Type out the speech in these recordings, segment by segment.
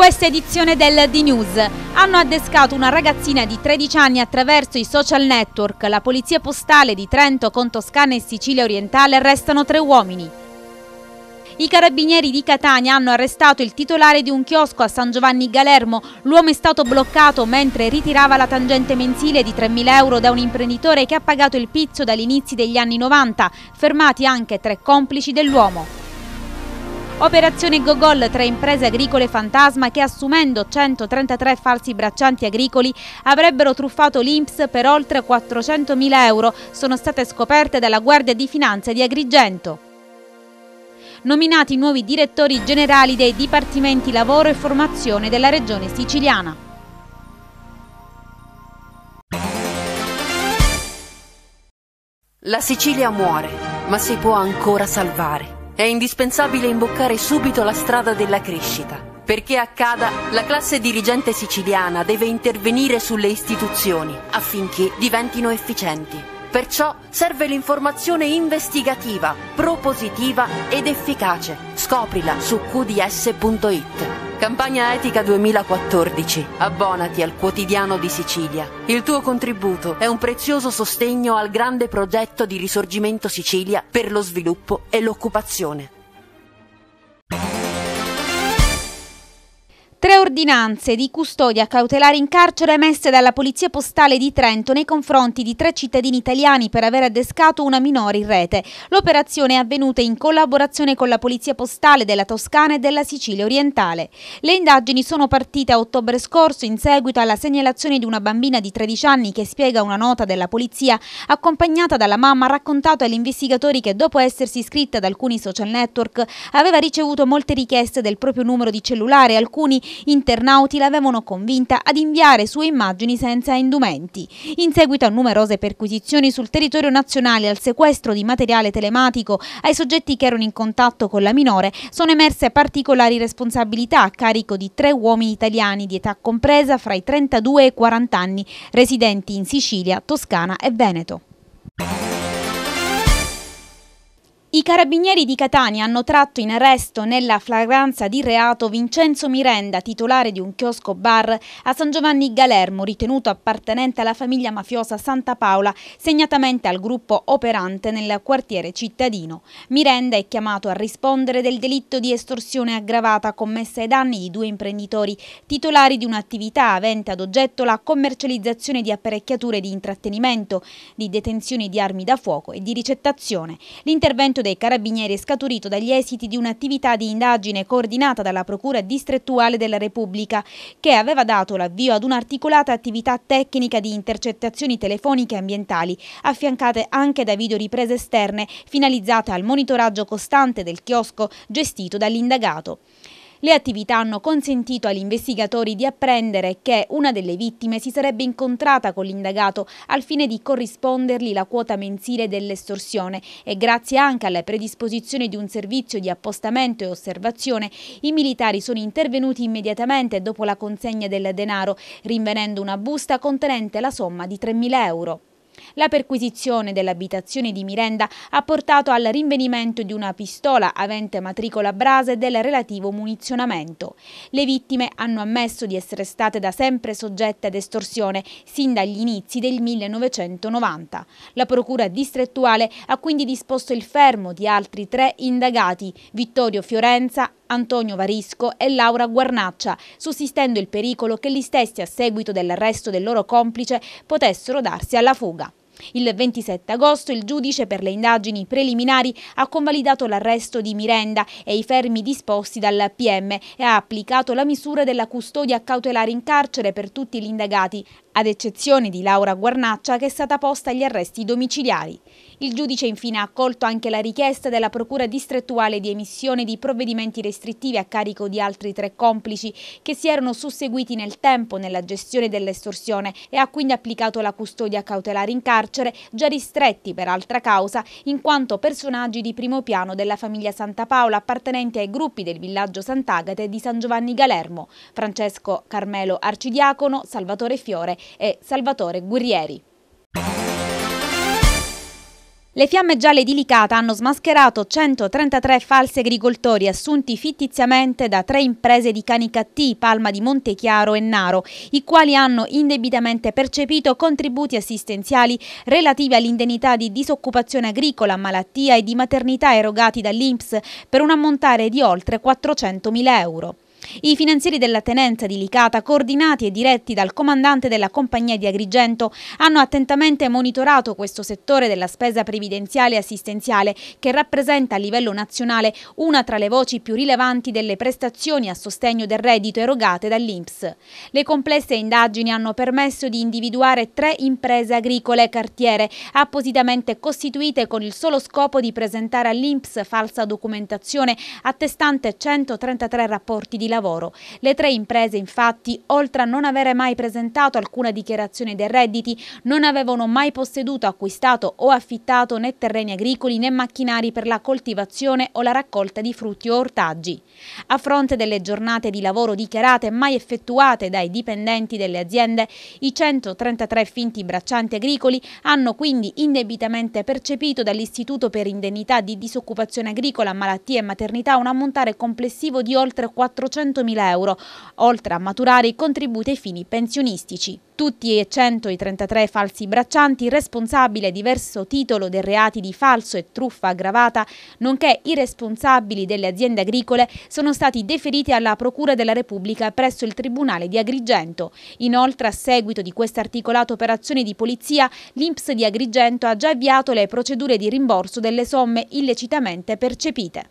questa edizione del D-News. Hanno addescato una ragazzina di 13 anni attraverso i social network. La polizia postale di Trento con Toscana e Sicilia orientale arrestano tre uomini. I carabinieri di Catania hanno arrestato il titolare di un chiosco a San Giovanni Galermo. L'uomo è stato bloccato mentre ritirava la tangente mensile di 3.000 euro da un imprenditore che ha pagato il pizzo dall'inizio degli anni 90. Fermati anche tre complici dell'uomo. Operazione Gogol tra imprese agricole fantasma che assumendo 133 falsi braccianti agricoli avrebbero truffato l'Inps per oltre 400.000 euro sono state scoperte dalla Guardia di Finanza di Agrigento nominati nuovi direttori generali dei Dipartimenti Lavoro e Formazione della Regione Siciliana. La Sicilia muore, ma si può ancora salvare è indispensabile imboccare subito la strada della crescita. Perché accada, la classe dirigente siciliana deve intervenire sulle istituzioni affinché diventino efficienti. Perciò serve l'informazione investigativa, propositiva ed efficace. Scoprila su qds.it. Campagna Etica 2014. Abbonati al quotidiano di Sicilia. Il tuo contributo è un prezioso sostegno al grande progetto di risorgimento Sicilia per lo sviluppo e l'occupazione. Tre ordinanze di custodia cautelare in carcere emesse dalla Polizia Postale di Trento nei confronti di tre cittadini italiani per aver adescato una minore in rete. L'operazione è avvenuta in collaborazione con la Polizia Postale della Toscana e della Sicilia orientale. Le indagini sono partite a ottobre scorso in seguito alla segnalazione di una bambina di 13 anni che spiega una nota della polizia accompagnata dalla mamma ha raccontato agli investigatori che dopo essersi iscritta ad alcuni social network aveva ricevuto molte richieste del proprio numero di cellulare, e alcuni Internauti l'avevano convinta ad inviare sue immagini senza indumenti. In seguito a numerose perquisizioni sul territorio nazionale al sequestro di materiale telematico ai soggetti che erano in contatto con la minore, sono emerse particolari responsabilità a carico di tre uomini italiani di età compresa fra i 32 e i 40 anni, residenti in Sicilia, Toscana e Veneto. I carabinieri di Catania hanno tratto in arresto nella flagranza di reato Vincenzo Mirenda, titolare di un chiosco bar a San Giovanni Galermo, ritenuto appartenente alla famiglia mafiosa Santa Paola, segnatamente al gruppo operante nel quartiere cittadino. Mirenda è chiamato a rispondere del delitto di estorsione aggravata commessa ai danni di due imprenditori titolari di un'attività avente ad oggetto la commercializzazione di apparecchiature di intrattenimento, di detenzione di armi da fuoco e di ricettazione. L'intervento intervento dei carabinieri è scaturito dagli esiti di un'attività di indagine coordinata dalla Procura distrettuale della Repubblica che aveva dato l'avvio ad un'articolata attività tecnica di intercettazioni telefoniche ambientali affiancate anche da videoriprese esterne finalizzate al monitoraggio costante del chiosco gestito dall'indagato. Le attività hanno consentito agli investigatori di apprendere che una delle vittime si sarebbe incontrata con l'indagato al fine di corrispondergli la quota mensile dell'estorsione e grazie anche alla predisposizione di un servizio di appostamento e osservazione i militari sono intervenuti immediatamente dopo la consegna del denaro rinvenendo una busta contenente la somma di 3.000 euro. La perquisizione dell'abitazione di Mirenda ha portato al rinvenimento di una pistola avente matricola brase del relativo munizionamento. Le vittime hanno ammesso di essere state da sempre soggette ad estorsione sin dagli inizi del 1990. La procura distrettuale ha quindi disposto il fermo di altri tre indagati, Vittorio Fiorenza, Antonio Varisco e Laura Guarnaccia, sussistendo il pericolo che gli stessi a seguito dell'arresto del loro complice potessero darsi alla fuga. Il 27 agosto il giudice per le indagini preliminari ha convalidato l'arresto di Mirenda e i fermi disposti dal PM e ha applicato la misura della custodia cautelare in carcere per tutti gli indagati, ad eccezione di Laura Guarnaccia che è stata posta agli arresti domiciliari. Il giudice infine ha accolto anche la richiesta della Procura distrettuale di emissione di provvedimenti restrittivi a carico di altri tre complici che si erano susseguiti nel tempo nella gestione dell'estorsione e ha quindi applicato la custodia cautelare in carcere, già ristretti per altra causa, in quanto personaggi di primo piano della famiglia Santa Paola appartenenti ai gruppi del villaggio Sant'Agate di San Giovanni Galermo, Francesco Carmelo Arcidiacono, Salvatore Fiore e Salvatore Guerrieri. Le fiamme gialle di Licata hanno smascherato 133 falsi agricoltori assunti fittiziamente da tre imprese di Canicattì, Palma di Montechiaro e Naro, i quali hanno indebitamente percepito contributi assistenziali relativi all'indennità di disoccupazione agricola, malattia e di maternità erogati dall'Inps per un ammontare di oltre 400.000 euro. I finanzieri della tenenza di Licata, coordinati e diretti dal comandante della compagnia di Agrigento, hanno attentamente monitorato questo settore della spesa previdenziale e assistenziale che rappresenta a livello nazionale una tra le voci più rilevanti delle prestazioni a sostegno del reddito erogate dall'INPS. Le complesse indagini hanno permesso di individuare tre imprese agricole cartiere appositamente costituite con il solo scopo di presentare all'INPS falsa documentazione attestante 133 rapporti di lavoro. Le tre imprese infatti, oltre a non avere mai presentato alcuna dichiarazione dei redditi, non avevano mai posseduto, acquistato o affittato né terreni agricoli né macchinari per la coltivazione o la raccolta di frutti o ortaggi. A fronte delle giornate di lavoro dichiarate mai effettuate dai dipendenti delle aziende, i 133 finti braccianti agricoli hanno quindi indebitamente percepito dall'Istituto per indennità di disoccupazione agricola, malattie e maternità un ammontare complessivo di oltre 400 400.000 euro, oltre a maturare i contributi ai fini pensionistici. Tutti e 133 falsi braccianti responsabili a diverso titolo dei reati di falso e truffa aggravata, nonché i responsabili delle aziende agricole, sono stati deferiti alla Procura della Repubblica presso il Tribunale di Agrigento. Inoltre, a seguito di questa articolata operazione di polizia, l'Inps di Agrigento ha già avviato le procedure di rimborso delle somme illecitamente percepite.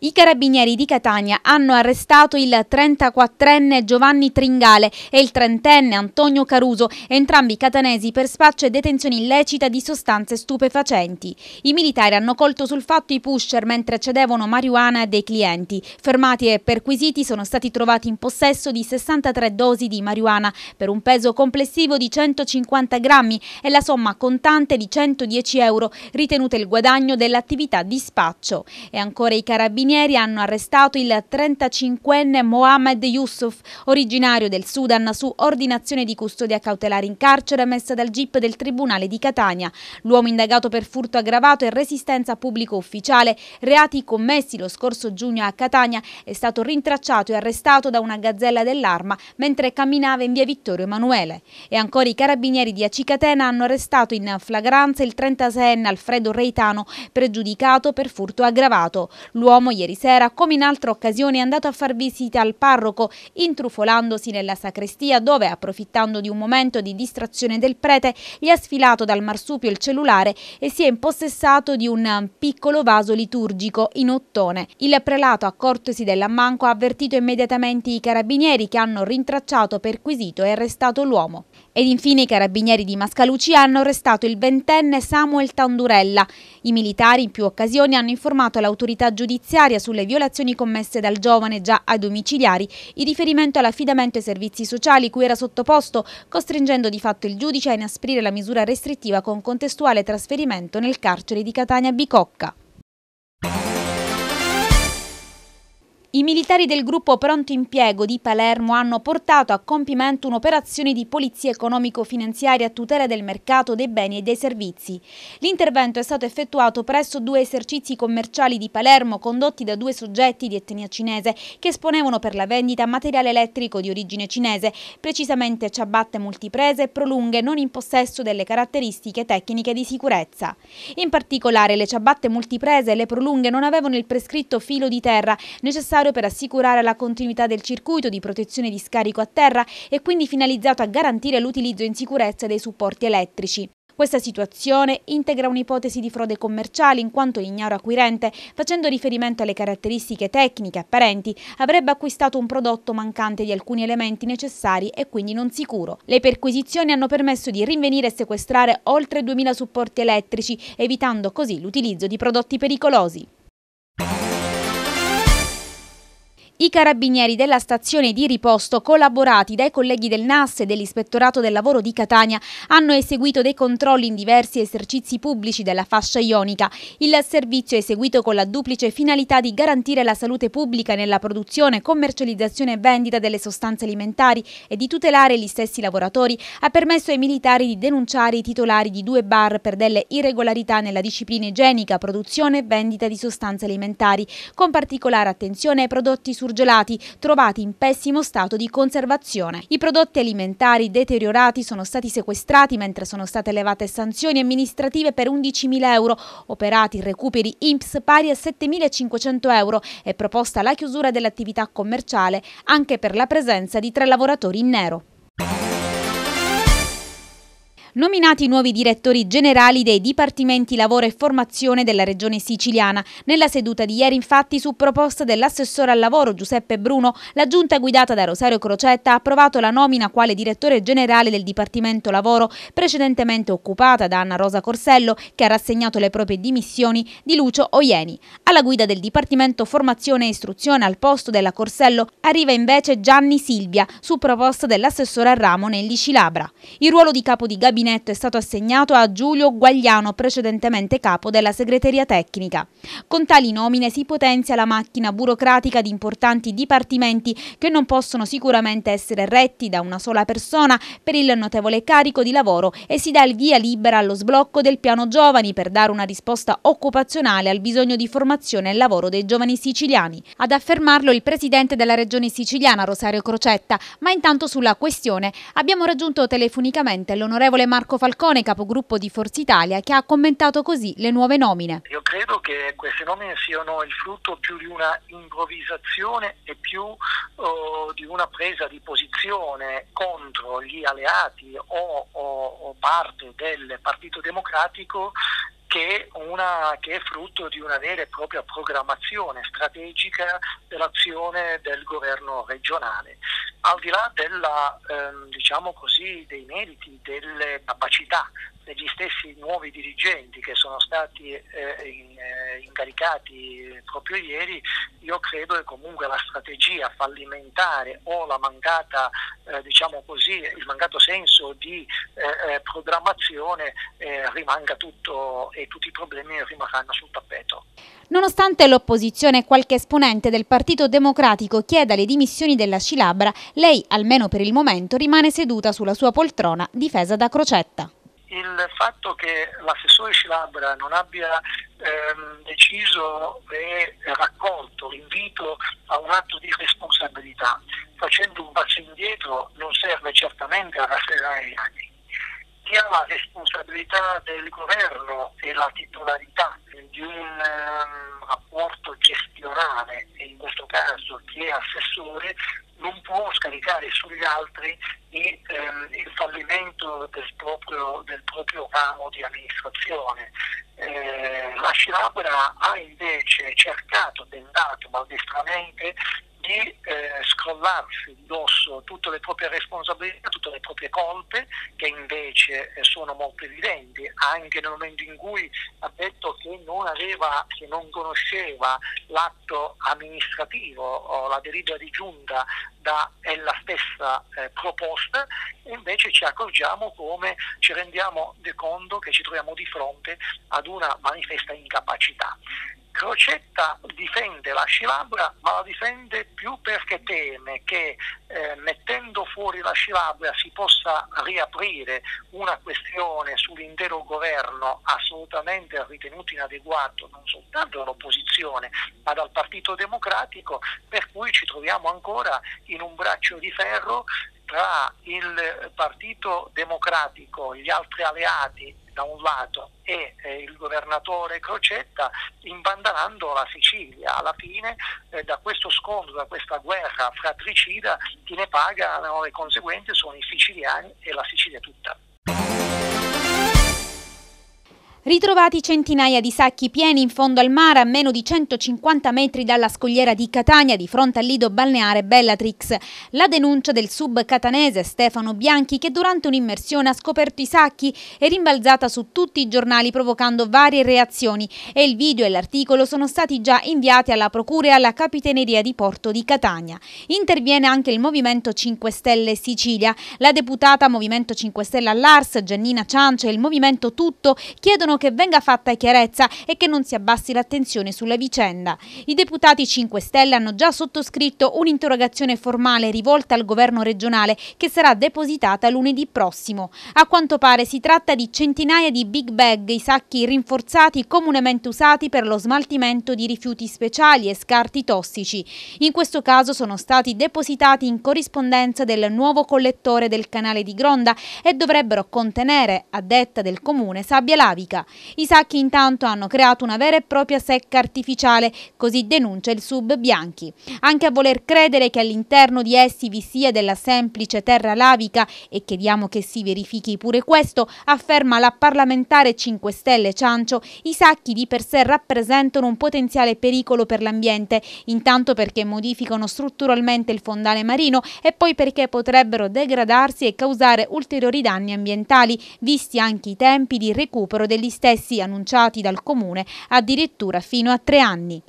I carabinieri di Catania hanno arrestato il 34enne Giovanni Tringale e il 30enne Antonio Caruso, entrambi catanesi per spaccio e detenzione illecita di sostanze stupefacenti. I militari hanno colto sul fatto i pusher mentre cedevano marijuana a dei clienti. Fermati e perquisiti sono stati trovati in possesso di 63 dosi di marijuana per un peso complessivo di 150 grammi e la somma contante di 110 euro, ritenute il guadagno dell'attività di spaccio. E ancora i carabinieri carabinieri hanno arrestato il 35enne Mohamed Yusuf, originario del Sudan, su ordinazione di custodia cautelare in carcere emessa dal GIP del Tribunale di Catania. L'uomo indagato per furto aggravato e resistenza pubblico ufficiale, reati commessi lo scorso giugno a Catania, è stato rintracciato e arrestato da una gazzella dell'arma mentre camminava in via Vittorio Emanuele. E ancora i carabinieri di Acicatena hanno arrestato in flagranza il 36enne Alfredo Reitano, pregiudicato per furto aggravato. L'uomo ieri sera, come in altra occasione, è andato a far visita al parroco, intrufolandosi nella sacrestia dove, approfittando di un momento di distrazione del prete, gli ha sfilato dal marsupio il cellulare e si è impossessato di un piccolo vaso liturgico in ottone. Il prelato, accortosi dell'ammanco, ha avvertito immediatamente i carabinieri che hanno rintracciato, perquisito e arrestato l'uomo. Ed infine i carabinieri di Mascaluci hanno arrestato il ventenne Samuel Tandurella. I militari in più occasioni hanno informato l'autorità giudiziaria sulle violazioni commesse dal giovane già ai domiciliari in riferimento all'affidamento ai servizi sociali cui era sottoposto, costringendo di fatto il giudice a inasprire la misura restrittiva con contestuale trasferimento nel carcere di Catania Bicocca. I militari del gruppo Pronto Impiego di Palermo hanno portato a compimento un'operazione di polizia economico-finanziaria a tutela del mercato dei beni e dei servizi. L'intervento è stato effettuato presso due esercizi commerciali di Palermo condotti da due soggetti di etnia cinese che esponevano per la vendita materiale elettrico di origine cinese, precisamente ciabatte multiprese e prolunghe non in possesso delle caratteristiche tecniche di sicurezza. In particolare le ciabatte multiprese e le prolunghe non avevano il prescritto filo di terra necessario necessario per assicurare la continuità del circuito di protezione di scarico a terra e quindi finalizzato a garantire l'utilizzo in sicurezza dei supporti elettrici. Questa situazione integra un'ipotesi di frode commerciale in quanto l'ignaro acquirente, facendo riferimento alle caratteristiche tecniche apparenti, avrebbe acquistato un prodotto mancante di alcuni elementi necessari e quindi non sicuro. Le perquisizioni hanno permesso di rinvenire e sequestrare oltre 2.000 supporti elettrici, evitando così l'utilizzo di prodotti pericolosi. I carabinieri della stazione di riposto, collaborati dai colleghi del NAS e dell'Ispettorato del Lavoro di Catania, hanno eseguito dei controlli in diversi esercizi pubblici della fascia ionica. Il servizio è eseguito con la duplice finalità di garantire la salute pubblica nella produzione, commercializzazione e vendita delle sostanze alimentari e di tutelare gli stessi lavoratori, ha permesso ai militari di denunciare i titolari di due bar per delle irregolarità nella disciplina igienica, produzione e vendita di sostanze alimentari, con particolare attenzione ai prodotti sul surgelati, trovati in pessimo stato di conservazione. I prodotti alimentari deteriorati sono stati sequestrati mentre sono state elevate sanzioni amministrative per 11.000 euro, operati recuperi INPS pari a 7.500 euro e proposta la chiusura dell'attività commerciale anche per la presenza di tre lavoratori in nero. Nominati i nuovi direttori generali dei Dipartimenti Lavoro e Formazione della Regione Siciliana. Nella seduta di ieri, infatti, su proposta dell'assessore al lavoro Giuseppe Bruno, la giunta guidata da Rosario Crocetta ha approvato la nomina quale direttore generale del Dipartimento Lavoro, precedentemente occupata da Anna Rosa Corsello, che ha rassegnato le proprie dimissioni, di Lucio Oieni. Alla guida del Dipartimento Formazione e Istruzione al posto della Corsello arriva invece Gianni Silvia, su proposta dell'assessore al ramo Nelli Cilabra. Il ruolo di capo di gabinetto gabinetto è stato assegnato a Giulio Guagliano, precedentemente capo della segreteria tecnica. Con tali nomine si potenzia la macchina burocratica di importanti dipartimenti che non possono sicuramente essere retti da una sola persona per il notevole carico di lavoro e si dà il via libera allo sblocco del piano giovani per dare una risposta occupazionale al bisogno di formazione e lavoro dei giovani siciliani. Ad affermarlo il presidente della regione siciliana Rosario Crocetta, ma intanto sulla questione abbiamo raggiunto telefonicamente l'onorevole Marco Falcone, capogruppo di Forza Italia, che ha commentato così le nuove nomine. Io credo che queste nomine siano il frutto più di una improvvisazione e più oh, di una presa di posizione contro gli alleati o, o, o parte del Partito Democratico che, una, che, è frutto di una vera e propria programmazione strategica dell'azione del governo regionale al di là della, ehm, diciamo così, dei meriti, delle capacità degli stessi nuovi dirigenti che sono stati eh, in, eh, incaricati proprio ieri, io credo che comunque la strategia fallimentare o la mancata, eh, diciamo così, il mancato senso di eh, eh, programmazione eh, rimanga tutto e tutti i problemi rimarranno sul tappeto. Nonostante l'opposizione e qualche esponente del Partito Democratico chieda le dimissioni della Cilabra, lei, almeno per il momento, rimane seduta sulla sua poltrona difesa da crocetta il fatto che l'assessore Scilabra non abbia ehm, deciso e raccolto l'invito a un atto di responsabilità facendo un passo indietro non serve certamente a rasserenare gli anni. Chi ha la responsabilità del governo e la titolarità di un ehm, rapporto gestionale, e in questo caso chi è assessore, non può scaricare sugli altri il, ehm, il fallimento del proprio, del proprio, ramo di amministrazione. Eh, la Scirabra ha invece cercato, tentato maldestramente di eh, scrollarsi addosso tutte le proprie responsabilità, tutte le proprie colpe, che invece eh, sono molto evidenti, anche nel momento in cui ha detto che non, aveva, che non conosceva l'atto amministrativo o la deriva di giunta da ella stessa eh, proposta, invece ci accorgiamo come ci rendiamo conto che ci troviamo di fronte ad una manifesta incapacità. Crocetta difende la Scilabra, ma la difende più perché teme che eh, mettendo fuori la Scilabra si possa riaprire una questione sull'intero governo assolutamente ritenuto inadeguato non soltanto dall'opposizione, ma dal Partito Democratico, per cui ci troviamo ancora in un braccio di ferro tra il Partito Democratico, gli altri alleati da un lato e eh, il governatore Crocetta impantanando la Sicilia. Alla fine eh, da questo scontro, da questa guerra fratricida, chi ne paga le conseguenze sono i siciliani e la Sicilia tutta. Ritrovati centinaia di sacchi pieni in fondo al mare a meno di 150 metri dalla scogliera di Catania di fronte al lido balneare Bellatrix. La denuncia del sub catanese Stefano Bianchi che durante un'immersione ha scoperto i sacchi è rimbalzata su tutti i giornali provocando varie reazioni e il video e l'articolo sono stati già inviati alla procura e alla capitaneria di Porto di Catania. Interviene anche il Movimento 5 Stelle Sicilia. La deputata Movimento 5 Stelle all'Ars Giannina Ciancia e il Movimento Tutto chiedono che venga fatta chiarezza e che non si abbassi l'attenzione sulla vicenda. I deputati 5 Stelle hanno già sottoscritto un'interrogazione formale rivolta al governo regionale che sarà depositata lunedì prossimo. A quanto pare si tratta di centinaia di big bag, i sacchi rinforzati comunemente usati per lo smaltimento di rifiuti speciali e scarti tossici. In questo caso sono stati depositati in corrispondenza del nuovo collettore del canale di Gronda e dovrebbero contenere, a detta del comune, sabbia lavica. I sacchi intanto hanno creato una vera e propria secca artificiale, così denuncia il sub Bianchi. Anche a voler credere che all'interno di essi vi sia della semplice terra lavica e chiediamo che si verifichi pure questo, afferma la parlamentare 5 Stelle Ciancio, i sacchi di per sé rappresentano un potenziale pericolo per l'ambiente, intanto perché modificano strutturalmente il fondale marino e poi perché potrebbero degradarsi e causare ulteriori danni ambientali, visti anche i tempi di recupero degli stessi annunciati dal Comune addirittura fino a tre anni.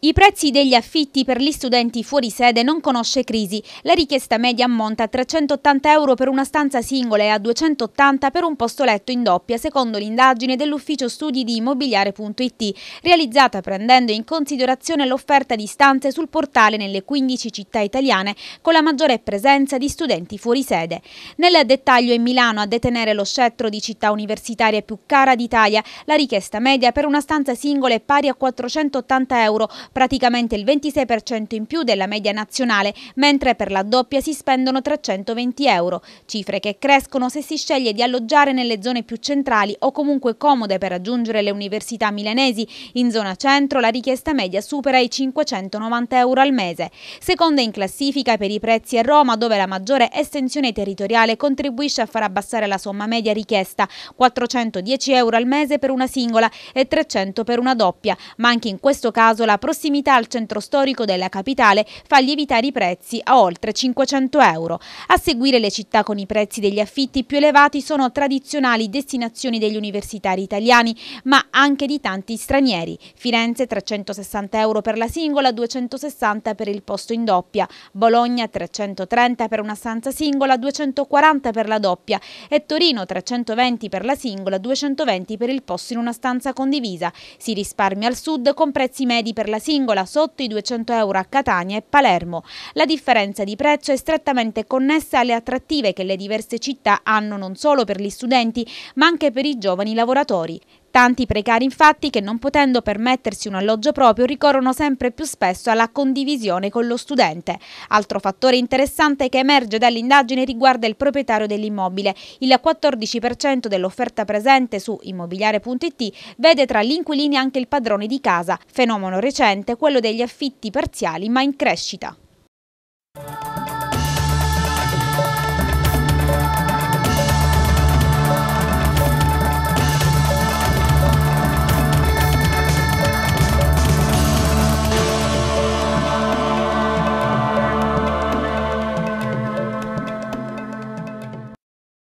I prezzi degli affitti per gli studenti fuori sede non conosce crisi. La richiesta media ammonta a 380 euro per una stanza singola e a 280 per un posto letto in doppia, secondo l'indagine dell'ufficio studi di immobiliare.it, realizzata prendendo in considerazione l'offerta di stanze sul portale nelle 15 città italiane, con la maggiore presenza di studenti fuori sede. Nel dettaglio è Milano a detenere lo scettro di città universitaria più cara d'Italia. La richiesta media per una stanza singola è pari a 480 euro, praticamente il 26% in più della media nazionale, mentre per la doppia si spendono 320 euro, cifre che crescono se si sceglie di alloggiare nelle zone più centrali o comunque comode per raggiungere le università milanesi. In zona centro la richiesta media supera i 590 euro al mese. Seconda in classifica per i prezzi a Roma, dove la maggiore estensione territoriale contribuisce a far abbassare la somma media richiesta, 410 euro al mese per una singola e 300 per una doppia, ma anche in questo caso la prossimità prossimità al centro storico della capitale fa lievitare i prezzi a oltre 500 euro. A seguire le città con i prezzi degli affitti più elevati sono tradizionali destinazioni degli universitari italiani, ma anche di tanti stranieri. Firenze 360 euro per la singola, 260 per il posto in doppia, Bologna 330 per una stanza singola, 240 per la doppia e Torino 320 per la singola, 220 per il posto in una stanza condivisa. Si risparmia al sud con prezzi medi per la singola singola sotto i 200 euro a Catania e Palermo. La differenza di prezzo è strettamente connessa alle attrattive che le diverse città hanno non solo per gli studenti ma anche per i giovani lavoratori. Tanti precari infatti che non potendo permettersi un alloggio proprio ricorrono sempre più spesso alla condivisione con lo studente. Altro fattore interessante che emerge dall'indagine riguarda il proprietario dell'immobile. Il 14% dell'offerta presente su immobiliare.it vede tra gli inquilini anche il padrone di casa, fenomeno recente quello degli affitti parziali ma in crescita.